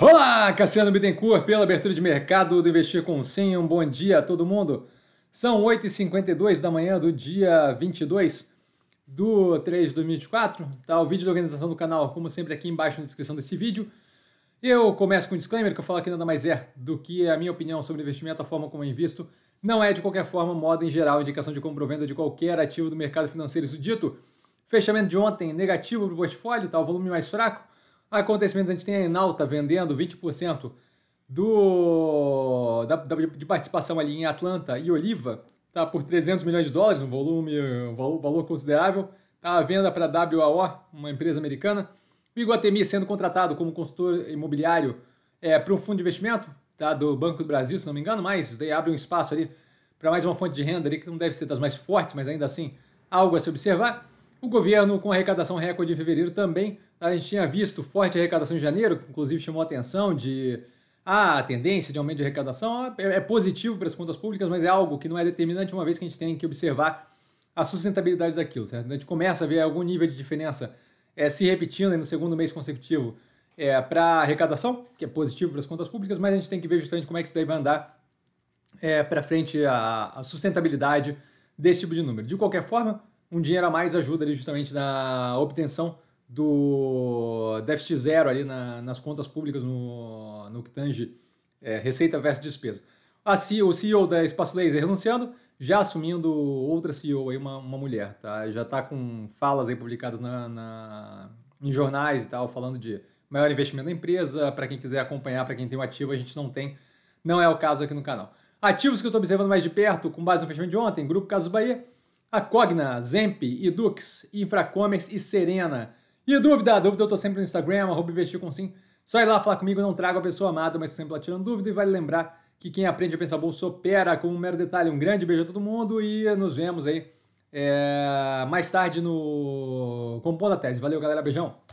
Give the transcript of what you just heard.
Olá, Cassiano Bittencourt, pela abertura de mercado do Investir com Sim. Um bom dia a todo mundo. São 8h52 da manhã do dia 22 do 3 de 2024. Tá o vídeo da organização do canal, como sempre, aqui embaixo na descrição desse vídeo. Eu começo com um disclaimer que eu falo que nada mais é do que a minha opinião sobre investimento, a forma como eu invisto. Não é, de qualquer forma, modo em geral, indicação de compra ou venda de qualquer ativo do mercado financeiro, isso dito. Fechamento de ontem negativo para o portfólio, tá o volume mais fraco Acontecimentos, a gente tem a Enalta tá vendendo 20% do, da, da, de participação ali em Atlanta e Oliva, tá por 300 milhões de dólares, um volume, um valor, considerável, tá venda para a WAO, uma empresa americana. O Iguatemi sendo contratado como consultor imobiliário é, para um fundo de investimento tá, do Banco do Brasil, se não me engano, mas daí abre um espaço ali para mais uma fonte de renda ali que não deve ser das mais fortes, mas ainda assim algo a se observar. O governo com arrecadação recorde em fevereiro também a gente tinha visto forte arrecadação em janeiro, que inclusive chamou a atenção de ah, a tendência de aumento de arrecadação é, é positivo para as contas públicas, mas é algo que não é determinante, uma vez que a gente tem que observar a sustentabilidade daquilo. Certo? A gente começa a ver algum nível de diferença é, se repetindo no segundo mês consecutivo é, para arrecadação, que é positivo para as contas públicas, mas a gente tem que ver justamente como é que isso daí vai andar é, para frente a, a, sustentabilidade desse tipo de número. De qualquer forma, um dinheiro a mais ajuda ali justamente na obtenção do déficit zero ali na, nas contas públicas no, no que tange é, receita versus despesa. A CEO, o CEO da Espaço Laser renunciando, já assumindo outra CEO, aí, uma, uma mulher, tá? Já está com falas aí publicadas na, na, em jornais e tal, falando de maior investimento da empresa, para quem quiser acompanhar, para quem tem um ativo, a gente não tem, não é o caso aqui no canal. Ativos que eu estou observando mais de perto, com base no fechamento de ontem, Grupo Casos Bahia, a Cogna, Zemp, Edux, Infracommerce e Serena, e a dúvida? A dúvida eu tô sempre no Instagram, arroba investir com sim. Só ir lá falar comigo, não trago a pessoa amada, mas sempre lá tirando dúvida. E vale lembrar que quem aprende a pensar bolsa opera com um mero detalhe. Um grande beijo a todo mundo e nos vemos aí é, mais tarde no Compondo a Tese. Valeu, galera. Beijão.